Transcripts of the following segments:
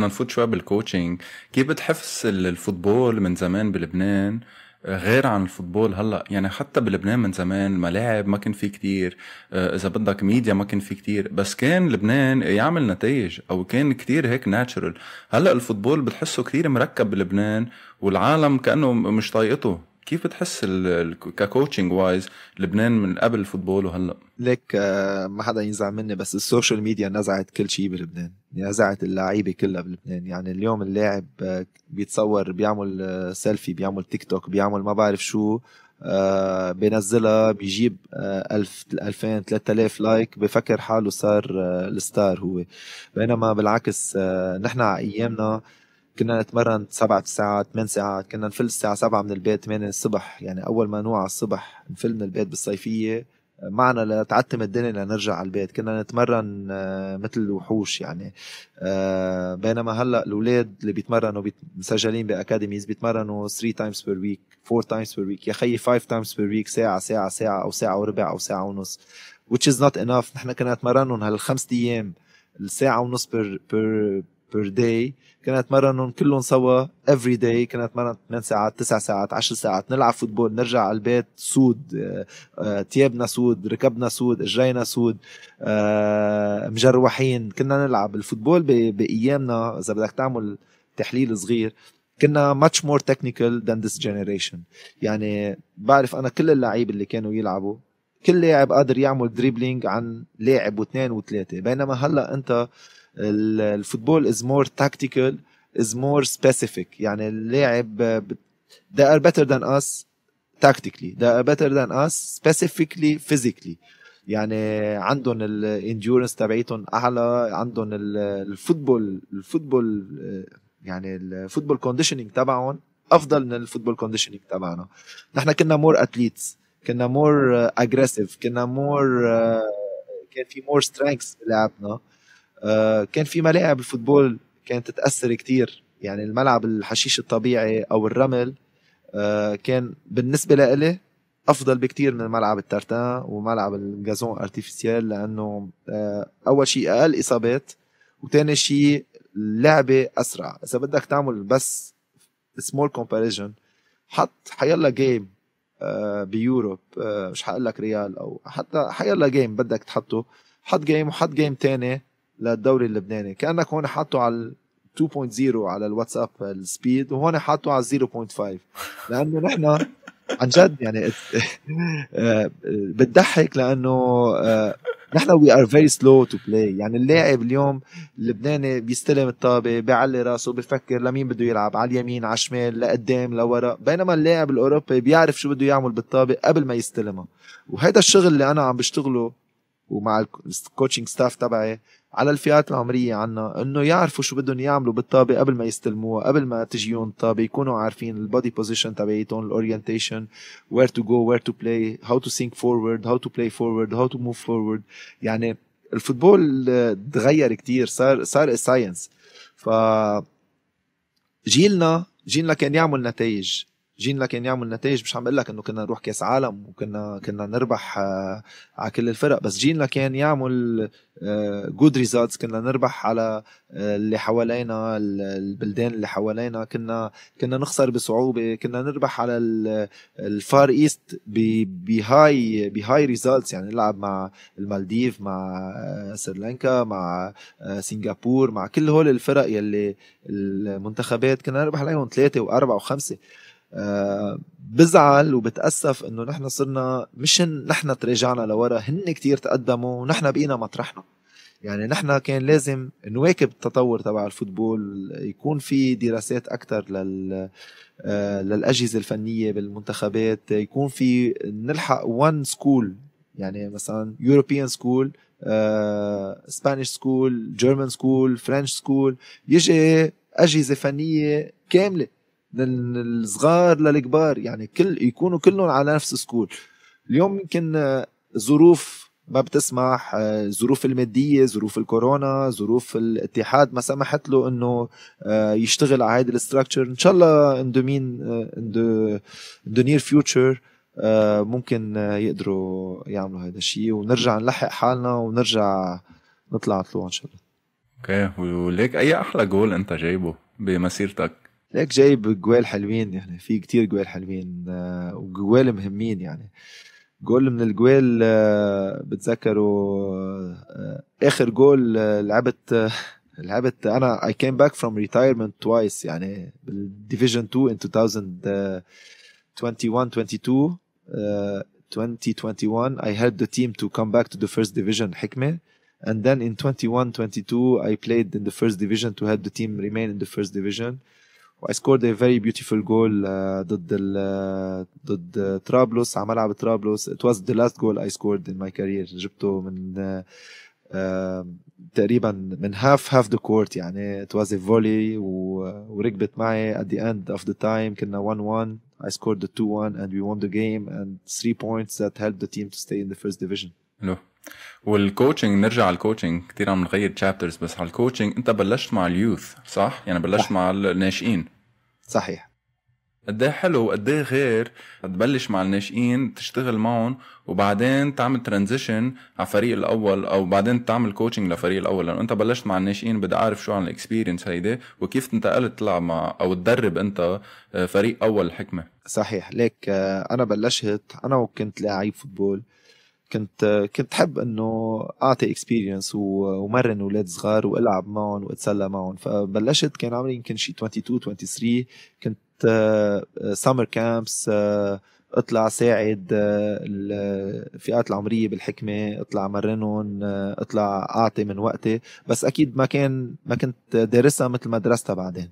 بدنا نفوت شوي بالكوتشنج كيف بتحس الفوتبول من زمان بلبنان آه، غير عن الفوتبول هلا يعني حتى بلبنان من زمان ملاعب ما كان في كتير آه، اذا بدك ميديا ما كان في كتير بس كان لبنان يعمل نتائج او كان كتير هيك ناتشرال هلا الفوتبول بتحسه كتير مركب بلبنان والعالم كانه مش طايقته كيف بتحس ككوتشنج وايز لبنان من قبل الفوتبول وهلا ليك آه، ما حدا ينزعل مني بس السوشيال ميديا نزعت كل شيء بلبنان يعني نزعت اللعيبه كلها بلبنان يعني اليوم اللاعب آه، بيتصور بيعمل سيلفي آه، بيعمل تيك توك بيعمل ما بعرف شو بينزلها بيجيب 1000 2000 3000 لايك بفكر حاله صار الستار هو بينما بالعكس نحن على ايامنا كنا نتمرن سبعة ساعات ثمان ساعات كنا نفل الساعة سبعة من البيت ثمانية الصبح يعني أول ما نوع الصبح نفل من البيت بالصيفية معنا لتعتم الدنيا لنرجع على البيت كنا نتمرن آه، مثل الوحوش يعني آه، بينما هلا الاولاد اللي بيتمرنوا مسجلين باكاديميز بيتمرنوا 3 تايمز بير ويك 4 تايمز بير ويك يا خيي 5 تايمز بير ويك ساعه ساعه ساعه او ساعه وربع او ساعه ونص which is not enough نحن كنا نتمرنهم هالخمس ايام الساعه ونص بير بير بير داي كنا اتمرنهم كلهم سوا افري داي كنا نتمرن 8 ساعات 9 ساعات 10 ساعات نلعب فوتبول نرجع على البيت سود ثيابنا آه، آه، سود ركبنا سود اجرينا سود آه، مجروحين كنا نلعب الفوتبول بايامنا اذا بدك تعمل تحليل صغير كنا ماتش مور تكنيكال ذان ذيس جينيريشن يعني بعرف انا كل اللعيب اللي كانوا يلعبوا كل لاعب قادر يعمل دريبلينج عن لاعب واثنين وثلاثه بينما هلا انت آه الفوتبول از مور تاكتيكال از مور سبيسيفيك يعني اللاعب ذا ار بيتر ذان اس تاكتيكلي ذا ار بيتر ذان اس سبيسيفيكلي فيزيكلي يعني عندهم الانديورنس تبعيتهم اعلى عندهم الفوتبول الفوتبول يعني الفوتبول كونديشنينج تبعهم افضل من الفوتبول كونديشنينج تبعنا نحن كنا مور اتليتس كنا مور اجريسيف آه، كنا مور آه، كان في مور سترينكس بلعبنا آه، كان في ملاعب الفوتبول كانت تتاثر كتير يعني الملعب الحشيش الطبيعي او الرمل آه، كان بالنسبه لإلي افضل بكتير من ملعب الترتان وملعب الجازون ارتيفيسيال لانه آه، اول شيء اقل اصابات وثاني شيء اللعبه اسرع اذا بدك تعمل بس سمول كومباريجن حط حيلا جيم بيوروب مش حقول لك ريال او حتى حيلا جيم بدك تحطه حط جيم وحط جيم تاني للدوري اللبناني كانك هون حاطه على 2.0 على الواتساب السبيد وهون حاطه على 0.5 لانه نحن عن جد يعني بتضحك لانه آه، نحن وي ار فيري سلو تو بلاي يعني اللاعب اليوم اللبناني بيستلم الطابه بيعلي راسه بيفكر لمين بده يلعب على اليمين على الشمال لقدام لورا بينما اللاعب الاوروبي بيعرف شو بده يعمل بالطابه قبل ما يستلمها وهذا الشغل اللي انا عم بشتغله ومع الكوتشنج ستاف تبعي على الفئات العمرية عنا انه يعرفوا شو بدهم يعملوا بالطابة قبل ما يستلموها قبل ما تجيون الطابة يكونوا عارفين البادي بوزيشن تبعيتهم الاورينتيشن وير تو جو وير تو بلاي هاو تو سينك فورورد هاو تو بلاي فورورد هاو تو موف فورورد يعني الفوتبول تغير كتير صار صار ساينس ف جيلنا جيلنا كان يعمل نتائج جيلنا كان يعني يعمل نتائج مش عم بقول لك انه كنا نروح كاس عالم وكنا كنا نربح آه، على كل الفرق بس جيلنا كان يعني يعمل جود آه، ريزلتس كنا نربح على آه، اللي حوالينا البلدان اللي حوالينا كنا كنا نخسر بصعوبه كنا نربح على الفار ايست بهاي بهاي ريزلتس يعني نلعب مع المالديف مع سريلانكا مع سنغافور مع كل هول الفرق يلي المنتخبات كنا نربح عليهم ثلاثه واربعه وخمسه آه، بزعل وبتأسف انه نحن صرنا مش نحن تراجعنا لورا هن كتير تقدموا ونحن بقينا مطرحنا يعني نحن كان لازم نواكب التطور تبع الفوتبول يكون في دراسات اكثر لل آه، للاجهزه الفنيه بالمنتخبات يكون في نلحق وان سكول يعني مثلا يوروبيان سكول سبانيش سكول جيرمان سكول فرنش سكول يجي اجهزه فنيه كامله الصغار للكبار يعني كل يكونوا كلهم على نفس سكول اليوم يمكن ظروف ما بتسمح ظروف المادية ظروف الكورونا ظروف الاتحاد ما سمحت له انه آه، يشتغل على هيدا الاستراكشر ان شاء الله ان اندو نير فيوتشر ممكن آه، يقدروا يعملوا هذا الشيء ونرجع نلحق حالنا ونرجع نطلع طلوع ان شاء الله اوكي وليك اي احلى جول انت جايبه بمسيرتك ليك جايب جوال حلوين يعني في كتير جوال حلوين آه، وجوال مهمين يعني جول من الجوال آه، بتذكروا آه، اخر جول لعبت لعبت انا اي كام باك فروم ريتايرمنت توايس يعني بالديفيجن 2 ان 21 22 2021 اي helped ذا تيم تو كم باك تو ذا فيرست division حكمة and then in 21 22 I played in the first division to help the team remain in the first division uh, I scored a very beautiful goal the uh, ضد Trablos. Uh, طرابلس على ملعب طرابلس it was the last goal I scored in my career جبته من uh, تقريبا من half half the court يعني it was a volley و, وركبت معي at the end of the time كنا 1-1 I scored the 2-1 and we won the game and three points that helped the team to stay in the first division no. والكوتشنج نرجع على الكوتشنج كثير عم نغير تشابترز بس على الكوتشنج انت بلشت مع اليوث صح؟ يعني بلشت صح. مع الناشئين صحيح قد ايه حلو وقد ايه غير تبلش مع الناشئين تشتغل معهم وبعدين تعمل ترانزيشن على الفريق الاول او بعدين تعمل كوتشنج للفريق الاول لانه انت بلشت مع الناشئين بدي اعرف شو عن الاكسبيرينس هيدي وكيف انتقلت تلعب مع او تدرب انت آه، فريق اول الحكمه صحيح ليك آه، انا بلشت انا وكنت لاعب فوتبول كنت كنت حب انه اعطي اكسبيرينس ومرن اولاد صغار والعب معهم واتسلى معهم فبلشت كان عمري يمكن شي 22 23 كنت سمر كامبس اطلع ساعد الفئات العمريه بالحكمه اطلع مرنهم اطلع اعطي من وقتي بس اكيد ما كان ما كنت دارسها مثل ما درستها بعدين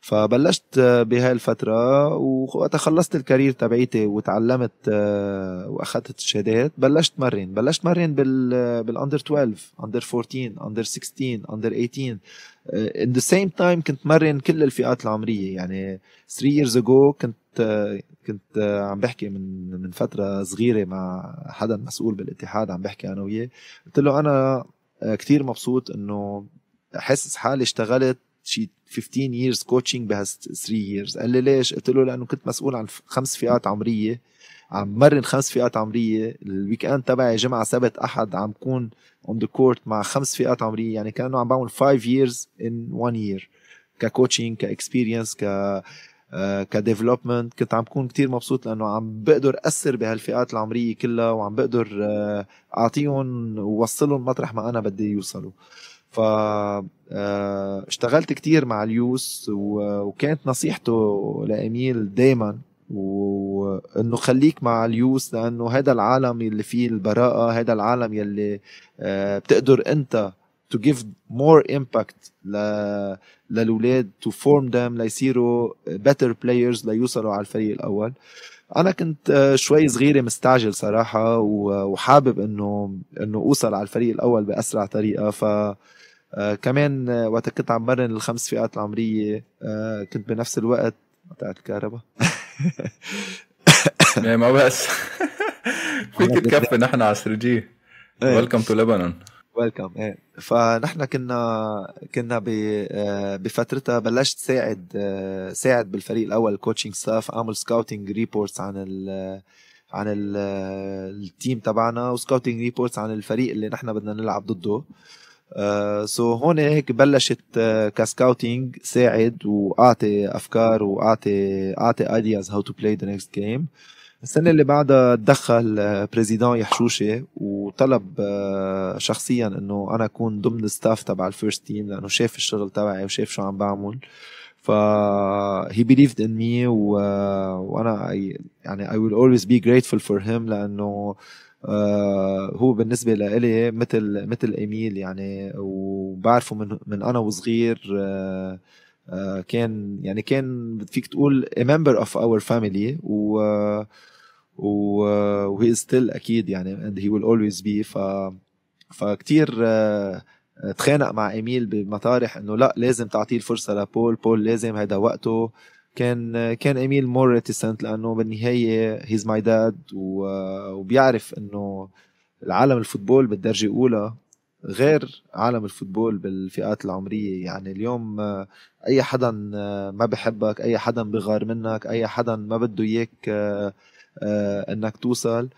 فبلشت بهاي الفترة وقت خلصت الكارير تبعيتي وتعلمت آه، واخذت الشهادات بلشت مرن بلشت مرن بال آه، بالاندر 12 اندر 14 اندر 16 اندر 18 ان ذا سيم تايم كنت مرن كل الفئات العمرية يعني 3 years ago كنت آه، كنت عم بحكي من من فترة صغيرة مع حدا مسؤول بالاتحاد عم بحكي انا وياه قلت له انا كثير مبسوط انه حاسس حالي اشتغلت شي 15 years coaching بهال 3 years قال لي ليش قلت له لانه كنت مسؤول عن خمس فئات عمريه عم مرن خمس فئات عمريه الويك اند تبعي جمعه سبت احد عم كون اون ذا كورت مع خمس فئات عمريه يعني كانه عم بعمل 5 years in 1 year ككوتشنج كاكسبيرينس ك آه، كديفلوبمنت كنت عم بكون كتير مبسوط لانه عم بقدر اثر بهالفئات العمريه كلها وعم بقدر آه، اعطيهم ووصلهم مطرح ما انا بدي يوصلوا فاشتغلت آه، كتير مع اليوس وكانت نصيحته لأميل دايما وانه خليك مع اليوس لانه هذا العالم اللي فيه البراءه هذا العالم يلي آه، بتقدر انت to give more impact ل... للولاد to form them ليصيروا better players ليوصلوا على الفريق الاول انا كنت آه، شوي صغيره مستعجل صراحه وحابب انه انه اوصل على الفريق الاول باسرع طريقه ف آه كمان آه، وقت كنت عم برن الخمس فئات العمريه آه كنت بنفس الوقت قطعت الكهرباء إيه، ما بس فيك تكفي نحن على 3 ويلكم تو لبنان ويلكم ايه فنحن كنا كنا آه، بفترتها بلشت ساعد آه، ساعد بالفريق الاول كوتشنج ستاف اعمل سكاوتنج ريبورتس عن ال عن التيم تبعنا وسكاوتنج ريبورتس عن الفريق اللي نحن بدنا نلعب ضده سو آه، so هون هيك بلشت آه، كسكاوتينج ساعد واعطي افكار واعطي اعطي ايدياز هاو تو بلاي ذا نيكست جيم السنة اللي بعدها تدخل آه، بريزيدون يحشوشي وطلب شخصيا انه انا اكون ضمن الستاف تبع الفيرست تيم لانه شاف الشغل تبعي وشاف شو عم بعمل ف هي بيليفد ان مي وانا يعني اي ويل اولويز بي جريتفول فور هيم لانه آه، هو بالنسبه لإلي مثل مثل ايميل يعني وبعرفه من من انا وصغير آه، آه، كان يعني كان فيك تقول a member of our family و وهي ستيل اكيد يعني and he will always be ف فكتير تخانق مع ايميل بمطارح انه لا لازم تعطيه الفرصه لبول بول لازم هيدا وقته كان كان اميل مور ريتيسنت لانه بالنهايه هيز ماي داد وبيعرف انه العالم الفوتبول بالدرجه الاولى غير عالم الفوتبول بالفئات العمريه يعني اليوم اي حدا ما بحبك اي حدا بغار منك اي حدا ما بده اياك آه، آه، انك توصل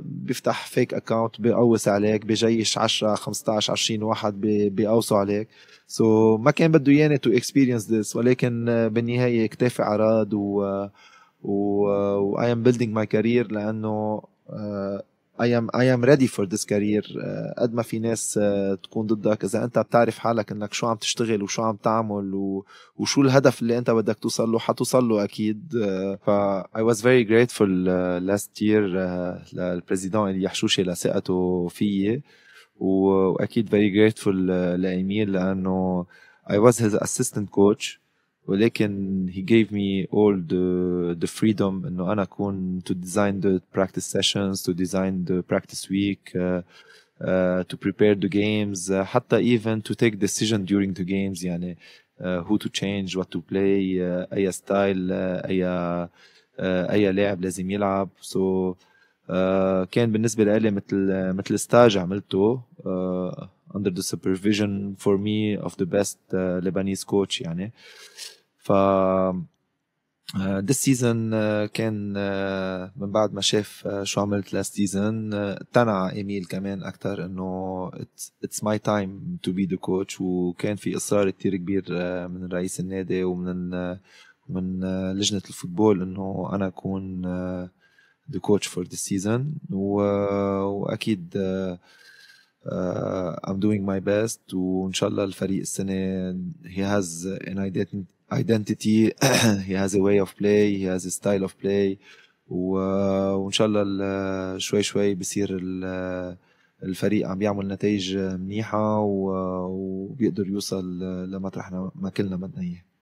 بيفتح فيك اكونت بقوص عليك بجيش 10 15 20 واحد بقوصوا عليك سو so, ما كان بده ياني تو اكسبيرينس ذس ولكن بالنهايه اكتفي عراض و و واي ام بيلدينج ماي كارير لانه آه، اي ام اي ام ريدي فور ذيس كارير قد ما في ناس آه، تكون ضدك اذا انت بتعرف حالك انك شو عم تشتغل وشو عم تعمل و... وشو الهدف اللي انت بدك توصل له حتوصل له اكيد آه، ف اي واز فيري جريتفول لاست يير للبريزيدون اللي يحشوشي لثقته فيي واكيد فيري جريتفول لامير لانه اي واز هيز اسيستنت كوتش ولكن he gave me all the the freedom انه انا اكون to design the practice sessions to design the practice week uh, uh, to prepare the games uh, حتى even to take decision during the games يعني uh, who to change what to play uh, اي ستايل uh, اي uh, اي لاعب لازم يلعب so, uh, كان بالنسبه لي مثل مثل استاج عملته uh, under the supervision for me of the best uh, Lebanese coach يعني uh, ف آه، this سيزون آه، كان آه، من بعد ما شاف شو عملت لاست سيزون اقتنع ايميل كمان اكثر انه اتس ماي تايم تو بي ذا كوتش وكان في اصرار كثير كبير من رئيس النادي ومن من لجنه الفوتبول انه انا اكون ذا كوتش فور ذا سيزون واكيد uh, I'm doing my best وان شاء الله الفريق السنه he has an identity he has a way of play he has a style of play و... وان شاء الله شوي شوي بصير الفريق عم يعمل نتائج منيحه و... وبيقدر يوصل لمطرح ما كلنا بدنا اياه